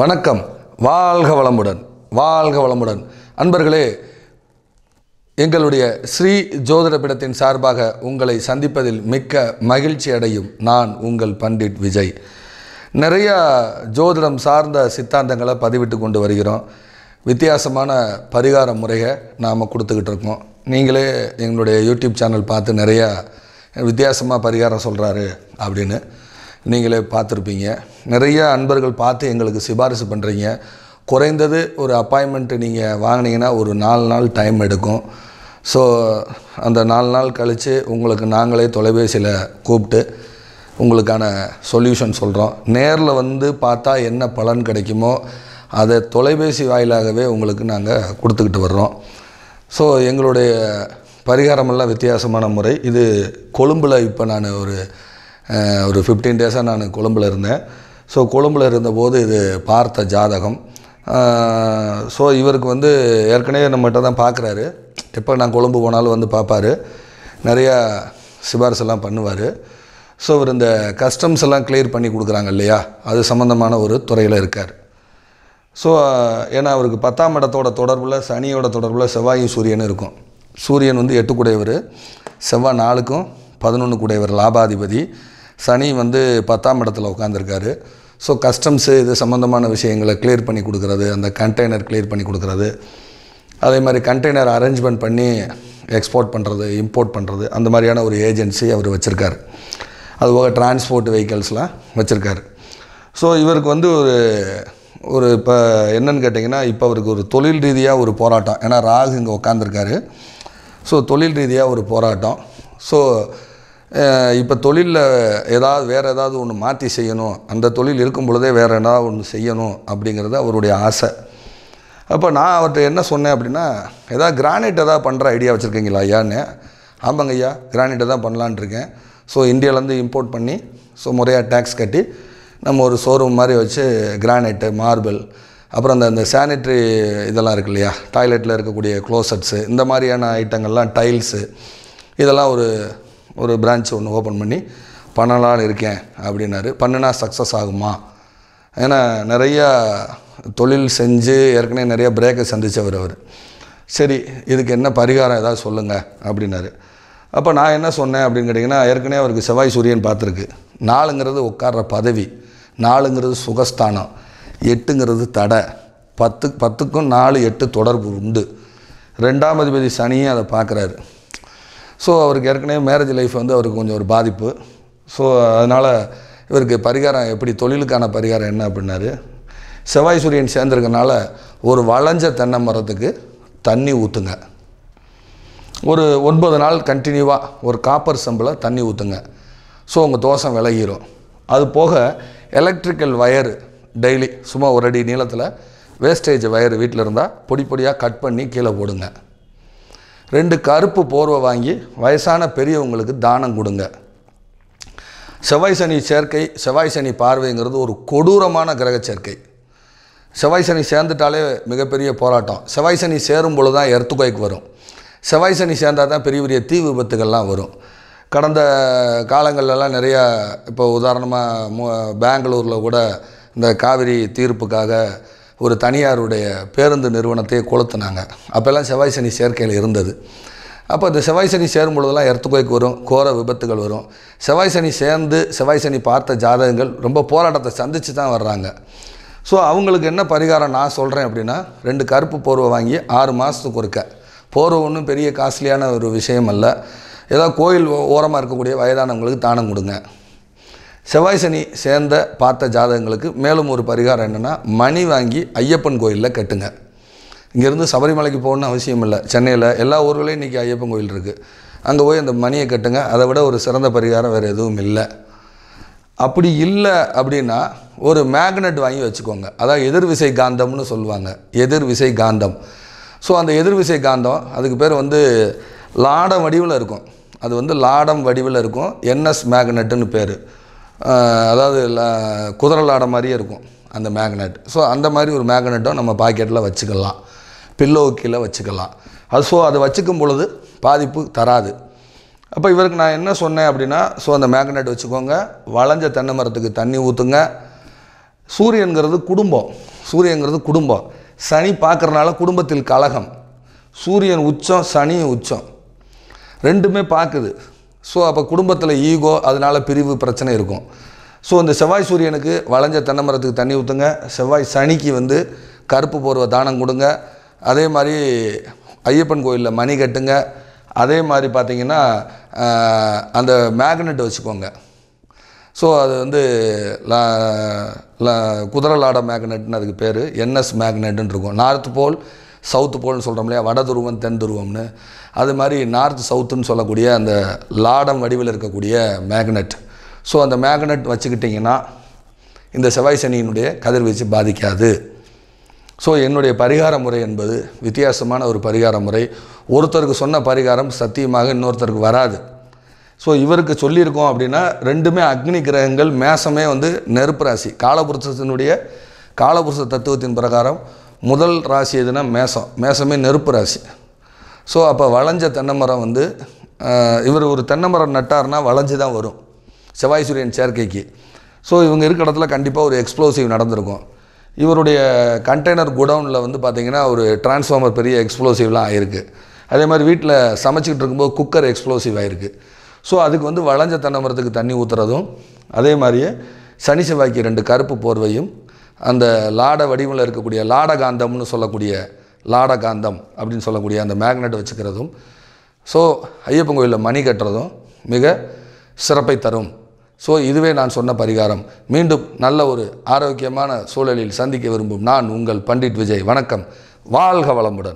வணக்கம் வாழ்க வளமுடன் வாழ்க வளமுடன் அன்பர்களே எங்களுடைய ஸ்ரீ பிடத்தின் சார்பாக உங்களை சந்திப்பதில் மிக்க மகிழ்ச்சி அடையும் நான் உங்கள் பண்டிட் விஜய் நிறையா ஜோதிடம் சார்ந்த சித்தாந்தங்களை பதிவிட்டு கொண்டு வருகிறோம் வித்தியாசமான பரிகார முறையை நாம் கொடுத்துக்கிட்டு இருக்கோம் நீங்களே எங்களுடைய யூடியூப் சேனல் பார்த்து நிறையா வித்தியாசமாக பரிகாரம் சொல்கிறாரு அப்படின்னு நீங்களே பார்த்துருப்பீங்க நிறைய அன்பர்கள் பார்த்து எங்களுக்கு சிபாரிசு பண்ணுறீங்க குறைந்தது ஒரு அப்பாயின்மெண்ட்டு நீங்கள் வாங்கினீங்கன்னா ஒரு நாலு நாள் டைம் எடுக்கும் ஸோ அந்த நாலு நாள் கழித்து உங்களுக்கு நாங்களே தொலைபேசியில் கூப்பிட்டு உங்களுக்கான சொல்யூஷன் சொல்கிறோம் நேரில் வந்து பார்த்தா என்ன பலன் கிடைக்குமோ அதை தொலைபேசி வாயிலாகவே உங்களுக்கு நாங்கள் கொடுத்துக்கிட்டு வர்றோம் ஸோ எங்களுடைய பரிகாரமெல்லாம் வித்தியாசமான முறை இது கொழும்பில் இப்போ நான் ஒரு ஒரு ஃபிஃப்டீன் டேஸாக நான் கொழும்பில் இருந்தேன் ஸோ கொழும்பில் இருந்தபோது இது பார்த்த ஜாதகம் ஸோ இவருக்கு வந்து ஏற்கனவே நம்மகிட்ட தான் பார்க்குறாரு எப்போ நான் கொழும்பு போனாலும் வந்து பார்ப்பார் நிறையா சிபாரிசெல்லாம் பண்ணுவார் ஸோ இவர் இந்த கஸ்டம்ஸ் எல்லாம் கிளியர் பண்ணி கொடுக்குறாங்க இல்லையா அது சம்மந்தமான ஒரு துறையில் இருக்கார் ஸோ ஏன்னா அவருக்கு பத்தாம் இடத்தோட தொடர்பில் சனியோட தொடர்பில் செவ்வாயும் சூரியன் இருக்கும் சூரியன் வந்து எட்டு கூடையவர் செவ்வாய் நாளுக்கும் பதினொன்று கூடையவர் லாபாதிபதி சனி வந்து பத்தாம் இடத்துல உட்காந்துருக்காரு ஸோ கஸ்டம்ஸு இது சம்மந்தமான விஷயங்களை கிளியர் பண்ணி கொடுக்குறது அந்த கண்டெய்னர் கிளியர் பண்ணி கொடுக்குறது அதே மாதிரி கண்டெய்னர் அரேஞ்ச்மெண்ட் பண்ணி எக்ஸ்போர்ட் பண்ணுறது இம்போர்ட் பண்ணுறது அந்த மாதிரியான ஒரு ஏஜென்சி அவர் வச்சுருக்கார் அதுபோக டிரான்ஸ்போர்ட் வெஹிக்கல்ஸ்லாம் வச்சுருக்காரு ஸோ இவருக்கு வந்து ஒரு ஒரு இப்போ என்னன்னு கேட்டிங்கன்னா இப்போ அவருக்கு ஒரு தொழில் ரீதியாக ஒரு போராட்டம் ஏன்னா ராகு இங்கே உட்காந்துருக்காரு ஸோ தொழில் ரீதியாக ஒரு போராட்டம் ஸோ இப்போ தொழிலில் ஏதாவது வேறு ஏதாவது ஒன்று மாற்றி செய்யணும் அந்த தொழில் இருக்கும் பொழுதே வேறு ஏதாவது ஒன்று செய்யணும் அப்படிங்கிறது அவருடைய ஆசை அப்போ நான் அவர்கிட்ட என்ன சொன்னேன் அப்படின்னா ஏதாவது கிரானைட் ஏதாவது பண்ணுற ஐடியா வச்சுருக்கீங்களா ஐயான்னு ஆமாங்க ஐயா கிரானைட்டை தான் பண்ணலான்ட்டு இருக்கேன் ஸோ இந்தியாவிலேருந்து இம்போர்ட் பண்ணி ஸோ முறையாக டேக்ஸ் கட்டி நம்ம ஒரு ஷோரூம் மாதிரி வச்சு கிரானைட்டு மார்பிள் அப்புறம் அந்த அந்த சானிட்ரி இதெல்லாம் இருக்கு இல்லையா டாய்லெட்டில் இருக்கக்கூடிய க்ளோசட்ஸு இந்த மாதிரியான ஐட்டங்கள்லாம் டைல்ஸு இதெல்லாம் ஒரு ஒரு பிரான்ச் ஒன்று ஓப்பன் பண்ணி பண்ணலான்னு இருக்கேன் அப்படின்னாரு பண்ணினா சக்ஸஸ் ஆகுமா ஏன்னா நிறையா தொழில் செஞ்சு ஏற்கனவே நிறையா பிரேக்கை சந்தித்தவர் அவர் சரி இதுக்கு என்ன பரிகாரம் ஏதாவது சொல்லுங்கள் அப்படின்னாரு அப்போ நான் என்ன சொன்னேன் அப்படின்னு கேட்டிங்கன்னா ஏற்கனவே அவருக்கு செவ்வாய் சூரியன் பார்த்துருக்கு நாலுங்கிறது உட்கார்ற பதவி நாலுங்கிறது சுகஸ்தானம் எட்டுங்கிறது தடை பத்து பத்துக்கும் நாலு எட்டு தொடர்பு உண்டு ரெண்டாம் அதிபதி சனியும் அதை பார்க்குறாரு ஸோ அவருக்கு ஏற்கனவே மேரேஜ் லைஃப் வந்து அவருக்கு கொஞ்சம் ஒரு பாதிப்பு ஸோ அதனால் இவருக்கு பரிகாரம் எப்படி தொழிலுக்கான பரிகாரம் என்ன அப்படின்னாரு செவ்வாய் சூரியன் சேர்ந்துருக்கனால ஒரு வளைஞ்ச தென்னை மரத்துக்கு தண்ணி ஊற்றுங்க ஒரு ஒன்பது நாள் கண்டினியூவாக ஒரு காப்பர் செம்பில் தண்ணி ஊற்றுங்க ஸோ உங்கள் தோசம் விலகிடும் அது போக எலக்ட்ரிக்கல் வயர் டெய்லி சும்மா ஒரு அடி நீளத்தில் வேஸ்டேஜ் வயர் வீட்டில் இருந்தால் பொடி பொடியாக கட் பண்ணி கீழே போடுங்க ரெண்டு கருப்பு போர்வை வாங்கி வயசான பெரியவங்களுக்கு தானம் கொடுங்க செவ்வாய் சனி சேர்க்கை செவ்வாய் சனி பார்வைங்கிறது ஒரு கொடூரமான கிரக சேர்க்கை செவ்வாய் சனி சேர்ந்துட்டாலே மிகப்பெரிய போராட்டம் செவ்வாய் சனி சேரும் பொழுது தான் எர்த்துகோய்க்கு வரும் செவ்வாய் சனி சேர்ந்தால் தான் பெரிய பெரிய தீ விபத்துகள்லாம் வரும் கடந்த காலங்கள்லாம் நிறையா இப்போ உதாரணமாக பெங்களூரில் கூட இந்த காவிரி தீர்ப்புக்காக ஒரு தனியாருடைய பேருந்து நிறுவனத்தையே கொளுத்துனாங்க அப்போல்லாம் செவ்வாய் சனி சேர்க்கையில் இருந்தது அப்போ இந்த செவ்வாய் சனி சேரும் பொழுதெல்லாம் எர்த்துக்கோய்க்கு வரும் கோர விபத்துகள் வரும் செவ்வாய் சனி சேர்ந்து செவ்வாய் சனி பார்த்த ஜாதகங்கள் ரொம்ப போராட்டத்தை சந்தித்து தான் வர்றாங்க ஸோ அவங்களுக்கு என்ன பரிகாரம் நான் சொல்கிறேன் அப்படின்னா ரெண்டு கருப்பு போர்வை வாங்கி ஆறு மாதத்துக்கு ஒருக்க போர்வை ஒன்றும் பெரிய காஸ்ட்லியான ஒரு விஷயம் அல்ல ஏதாவது கோயில் ஓரமாக இருக்கக்கூடிய வயதானவங்களுக்கு தானம் கொடுங்க செவ்வாய் சனி சேர்ந்த பார்த்த ஜாதகங்களுக்கு மேலும் ஒரு பரிகாரம் என்னென்னா மணி வாங்கி ஐயப்பன் கோயிலில் கட்டுங்க இங்கேருந்து சபரிமலைக்கு போகணுன்னு அவசியம் இல்லை சென்னையில் எல்லா ஊர்களையும் இன்றைக்கி ஐயப்பன் கோயில் இருக்குது அங்கே போய் அந்த மணியை கட்டுங்க அதை விட ஒரு சிறந்த பரிகாரம் வேறு எதுவும் இல்லை அப்படி இல்லை அப்படின்னா ஒரு மேக்னெட் வாங்கி வச்சுக்கோங்க அதான் எதிர்விசை காந்தம்னு சொல்லுவாங்க எதிர்விசை காந்தம் ஸோ அந்த எதிர்விசை காந்தம் அதுக்கு பேர் வந்து லாடம் வடிவில் இருக்கும் அது வந்து லாடம் வடிவில் இருக்கும் என்எஸ் மேக்னெட்டுன்னு பேர் அதாவது குதிரலாடை மாதிரியே இருக்கும் அந்த மேக்னெட் ஸோ அந்த மாதிரி ஒரு மேக்னெட்டும் நம்ம பாக்கெட்டில் வச்சுக்கலாம் பில்லோ கீழே வச்சுக்கலாம் அது ஸோ அதை வச்சுக்கும் பொழுது பாதிப்பு தராது அப்போ இவருக்கு நான் என்ன சொன்னேன் அப்படின்னா ஸோ அந்த மேக்னெட் வச்சுக்கோங்க வளைஞ்ச தென்னை மரத்துக்கு தண்ணி ஊற்றுங்க சூரியனுங்கிறது குடும்பம் சூரியங்கிறது குடும்பம் சனி பார்க்குறனால குடும்பத்தில் கலகம் சூரியன் உச்சம் சனியும் உச்சம் ரெண்டுமே பார்க்குது ஸோ அப்போ குடும்பத்தில் ஈகோ அதனால் பிரிவு பிரச்சனை இருக்கும் ஸோ இந்த செவ்வாய் சூரியனுக்கு வளைஞ்ச தென்னை மரத்துக்கு தண்ணி ஊற்றுங்க செவ்வாய் சனிக்கு வந்து கருப்பு போர்வை தானம் கொடுங்க அதே மாதிரி ஐயப்பன் கோயிலில் மணி கட்டுங்க அதே மாதிரி பார்த்திங்கன்னா அந்த மேக்னெட் வச்சுக்கோங்க ஸோ அது வந்து குதிரை லாட மேக்னெட்னு அதுக்கு பேர் என்எஸ் மேக்னெட்டுன்னு இருக்கும் நார்த் போல் சவுத்து போல்னு சொல்கிறோம் இல்லையா வட துருவம் தென் துருவம்னு அது மாதிரி நார்த் சவுத்துன்னு சொல்லக்கூடிய அந்த லாடம் வடிவில் இருக்கக்கூடிய மேக்னெட் ஸோ அந்த மேக்னெட் வச்சுக்கிட்டிங்கன்னா இந்த செவ்வாய் சனியினுடைய கதிர்வீச்சு பாதிக்காது ஸோ என்னுடைய பரிகார முறை என்பது வித்தியாசமான ஒரு பரிகார முறை ஒருத்தருக்கு சொன்ன பரிகாரம் சத்தியமாக இன்னொருத்தருக்கு வராது ஸோ இவருக்கு சொல்லியிருக்கோம் அப்படின்னா ரெண்டுமே அக்னி கிரகங்கள் மேசமே வந்து நெருப்பு ராசி காலபுருஷத்தினுடைய காலபுருஷ தத்துவத்தின் பிரகாரம் முதல் ராசி எதுனா மேசம் மேசமே நெருப்பு ராசி ஸோ அப்போ வளைஞ்ச தென்னை மரம் வந்து இவர் ஒரு தென்னை மரம் நட்டார்னா வளைஞ்சு தான் வரும் செவ்வாய் சூரியன் சேர்க்கைக்கு ஸோ இவங்க இருக்கிற இடத்துல கண்டிப்பாக ஒரு எக்ஸ்ப்ளோசிவ் நடந்திருக்கும் இவருடைய கண்டெய்னர் குடவுனில் வந்து பார்த்திங்கன்னா ஒரு டிரான்ஸ்ஃபார்மர் பெரிய எக்ஸ்ப்ளோசிவ்லாம் ஆயிருக்கு அதே மாதிரி வீட்டில் சமைச்சிக்கிட்டு இருக்கும்போது குக்கர் எக்ஸ்ப்ளோசிவ் ஆகிருக்கு ஸோ அதுக்கு வந்து வளைஞ்ச தென்னை மரத்துக்கு தண்ணி ஊற்றுறதும் அதே மாதிரியே சனி செவ்வாய்க்கு ரெண்டு கருப்பு போர்வையும் அந்த லாட வடிவில் இருக்கக்கூடிய லாட காந்தம்னு சொல்லக்கூடிய லாட காந்தம் அப்படின்னு சொல்லக்கூடிய அந்த மேக்னெட் வச்சுக்கிறதும் ஸோ ஐயப்பன் கோயிலில் மணி கட்டுறதும் மிக சிறப்பை தரும் ஸோ இதுவே நான் சொன்ன பரிகாரம் மீண்டும் நல்ல ஒரு ஆரோக்கியமான சூழலில் சந்திக்க விரும்பும் நான் உங்கள் பண்டிட் விஜய் வணக்கம் வாழ்க வளமுடன்